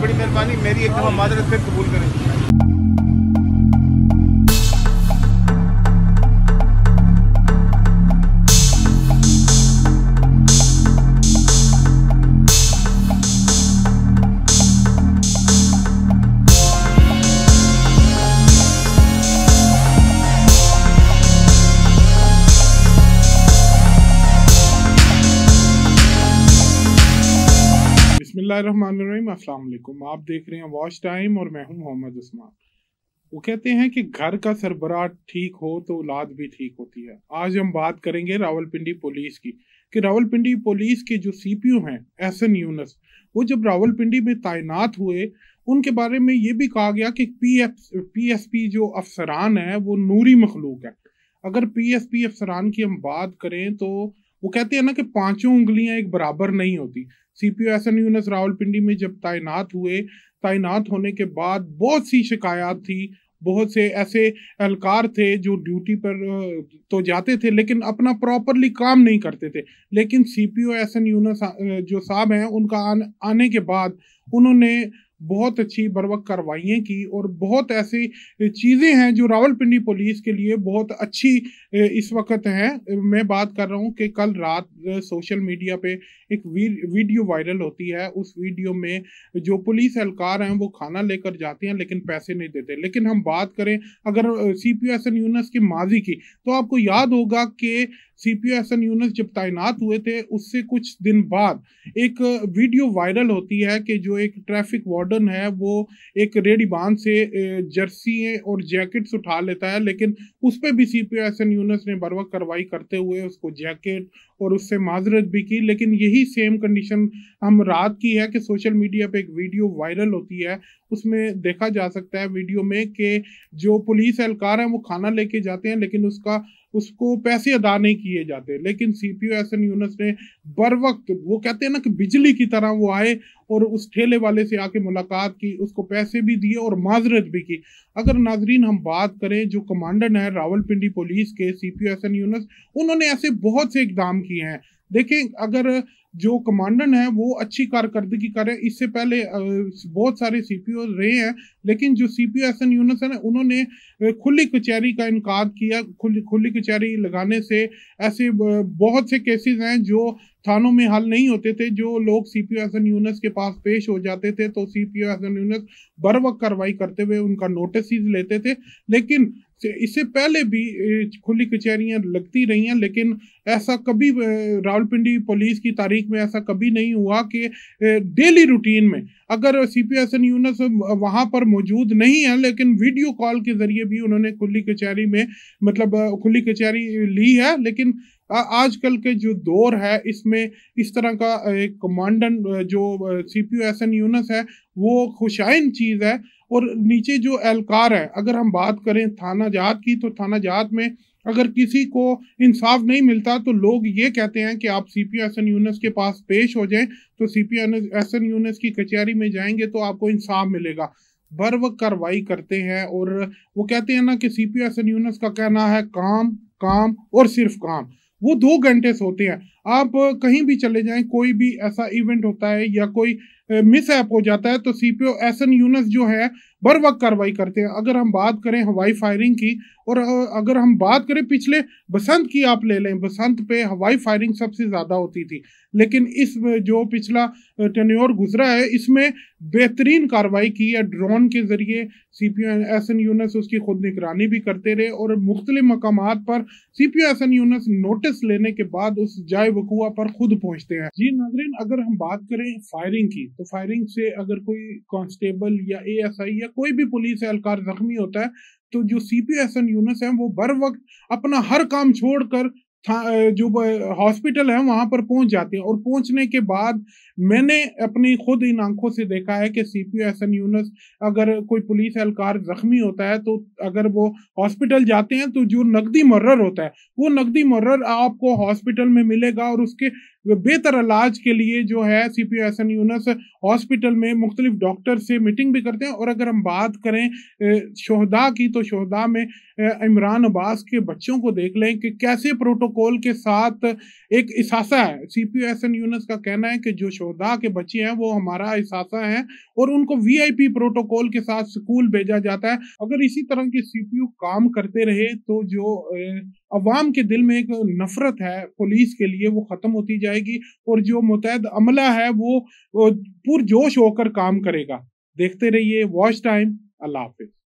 बड़ी मेहरबानी मेरी दफा माजरत फिर कबूल करें अस्सलाम आप देख रहे हैं वॉच टाइम और मैं हूं मोहम्मद उस्मान वो कहते हैं कि घर का सरबराह ठीक हो तो औलाद भी ठीक होती है आज हम बात करेंगे रावलपिंडी पुलिस की कि रावलपिंडी पुलिस के जो सीपीयू हैं एस एन यूनस वो जब रावलपिंडी में तैनात हुए उनके बारे में ये भी कहा गया कि पी एफ पी जो अफसरान है वो नूरी मखलूक है अगर पी एफ पी अफसरान की हम बात करें तो वो कहते हैं ना कि पांचों उंगलियां एक बराबर नहीं होती सीपीओ एन यूनस रावलपिंडी में जब तैनात हुए तैनात होने के बाद बहुत सी शिकायत थी बहुत से ऐसे एहलकार थे जो ड्यूटी पर तो जाते थे लेकिन अपना प्रॉपरली काम नहीं करते थे लेकिन C P O S N Yunus जो साहब हैं उनका आने के बाद उन्होंने बहुत अच्छी बरवक कार्रवाइयाँ की और बहुत ऐसी चीज़ें हैं जो रावलपिंडी पुलिस के लिए बहुत अच्छी इस वक्त हैं मैं बात कर रहा हूँ कि कल रात सोशल मीडिया पे एक वीडियो वायरल होती है उस वीडियो में जो पुलिस एहलकार हैं वो खाना लेकर जाते हैं लेकिन पैसे नहीं देते लेकिन हम बात करें अगर C P S N Yunus की माजी की तो आपको याद होगा कि C P S N Yunus जब तैनात हुए थे उससे कुछ दिन बाद एक वीडियो वायरल होती है कि जो एक ट्रैफिक वार्ड जॉर्डन है वो एक रेडी बांध से जर्सी और जैकेट्स उठा लेता है लेकिन उस पर भी C P S N Yunus ने बर्वक कार्रवाई करते हुए उसको जैकेट और उससे माजरत भी की लेकिन यही सेम कंडीशन हम रात की है कि सोशल मीडिया पे एक वीडियो वायरल होती है उसमें देखा जा सकता है वीडियो में कि जो पुलिस एहलकार हैं वो खाना लेके जाते हैं लेकिन उसका उसको पैसे अदा नहीं किए जाते लेकिन C P O S N Yunus ने बर वक्त वो कहते हैं ना कि बिजली की तरह वो आए और उस ठेले वाले से आके मुलाकात की उसको पैसे भी दिए और माजरत भी की अगर नाजरीन हम बात करें जो कमांडर है रावलपिंडी पुलिस के C P O S N Yunus उन्होंने ऐसे बहुत से इकदाम किए हैं देखें अगर जो कमांडेंट है वो अच्छी कारकर्दगी करें इससे पहले बहुत सारे सी रहे हैं लेकिन जो C P O S N Yunus है उन्होंने खुली कचहरी का इनकार किया खुली खुली कचहरी लगाने से ऐसे बहुत से केसेस हैं जो थानों में हल नहीं होते थे जो लोग C P S N Yunus के पास पेश हो जाते थे तो C P S N Yunus बर वक्त कार्रवाई करते हुए उनका नोटिस लेते थे लेकिन इससे पहले भी खुली कचहरियाँ लगती रही हैं लेकिन ऐसा कभी रावलपिंडी पुलिस की तारीख में ऐसा कभी नहीं हुआ कि डेली रूटीन में अगर C P S N Yunus वहाँ पर मौजूद नहीं है लेकिन वीडियो कॉल के ज़रिए भी उन्होंने खुली कचहरी में मतलब खुली कचहरी ली है लेकिन आजकल के जो दौर है इसमें इस तरह का एक कमांडेंट जो C P S N Yunus है वो खुशाइन चीज़ है और नीचे जो एहलकार है अगर हम बात करें थाना जात की तो थाना जात में अगर किसी को इंसाफ नहीं मिलता तो लोग ये कहते हैं कि आप C P S N Yunus के पास पेश हो जाएं तो C P S N Yunus की कचहरी में जाएंगे तो आपको इंसाफ मिलेगा बर व कार्रवाई करते हैं और वो कहते हैं ना कि C P S N Yunus का कहना है काम काम और सिर्फ काम वो दो घंटे सोते हैं आप कहीं भी चले जाएं कोई भी ऐसा इवेंट होता है या कोई मिस ऐप हो जाता है तो C P O S N Yunus जो है बर वक्त कार्रवाई करते हैं अगर हम बात करें हवाई फायरिंग की और अगर हम बात करें पिछले बसंत की आप ले लें बसंत पे हवाई फायरिंग सबसे ज़्यादा होती थी लेकिन इस जो पिछला टेन्योर गुजरा है इसमें बेहतरीन कार्रवाई की है ड्रोन के ज़रिए C P O S N Yunus उसकी खुद निगरानी भी करते रहे और मुख्तलि मकाम पर C P O S N Yunus notice लेने के बाद उस जाए वकूआ पर खुद पहुँचते हैं जी नाजरीन अगर हम बात करें फायरिंग की तो फायरिंग से अगर कोई कांस्टेबल या एएसआई या कोई भी पुलिस एहलकार जख्मी होता है तो जो C P S N unit है वो बर वक्त अपना हर काम छोड़कर जो हॉस्पिटल है वहां पर पहुंच जाती है और पहुंचने के बाद मैंने अपनी खुद इन आंखों से देखा है कि C P S N Yunus अगर कोई पुलिस एहलकार जख्मी होता है तो अगर वो हॉस्पिटल जाते हैं तो जो नकदी मर्र होता है वो नकदी मर्र आपको हॉस्पिटल में मिलेगा और उसके बेहतर इलाज के लिए जो है C P S N Yunus hospital में मुख्तलिफ डॉक्टर से मीटिंग भी करते हैं और अगर हम बात करें शहदा की तो शहदा में इमरान अब्बास के बच्चों को देख लें कि कैसे प्रोटो प्रोटोकॉल के साथ एक इसासा है C P S N Yunus का कहना है कि जो शोधा के बच्चे हैं वो हमारा इसासा है और उनको वी आई पी प्रोटोकॉल के साथ स्कूल भेजा जाता है अगर इसी तरह के सी पी यू काम करते रहे तो जो अवाम के दिल में एक नफरत है पुलिस के लिए वो ख़त्म होती जाएगी और जो मुतहद अमला है वो पुरजोश होकर काम करेगा देखते रहिए वॉच टाइम अल्लाह हाफिज़